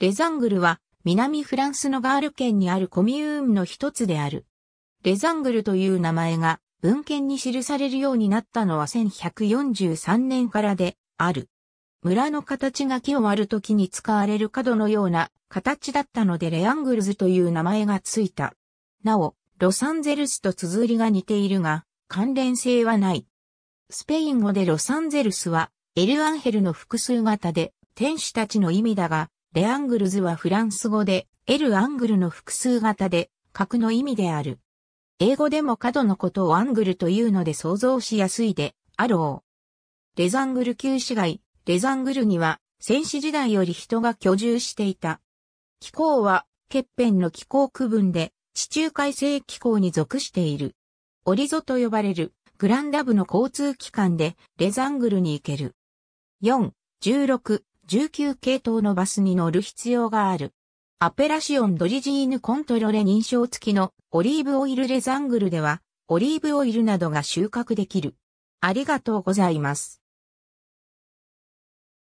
レザングルは南フランスのガール県にあるコミューンの一つである。レザングルという名前が文献に記されるようになったのは1143年からである。村の形が木を割るときに使われる角のような形だったのでレアングルズという名前がついた。なお、ロサンゼルスと綴りが似ているが、関連性はない。スペイン語でロサンゼルスはエルアンヘルの複数型で天使たちの意味だが、レアングルズはフランス語で、L アングルの複数型で、角の意味である。英語でも角のことをアングルというので想像しやすいで、あろう。レザングル旧市街、レザングルには、戦士時代より人が居住していた。気候は、欠片の気候区分で、地中海性気候に属している。オリゾと呼ばれる、グランダブの交通機関で、レザングルに行ける。4、16、19系統のバスに乗る必要がある。アペラシオンドリジーヌコントロレ認証付きのオリーブオイルレザングルでは、オリーブオイルなどが収穫できる。ありがとうございます。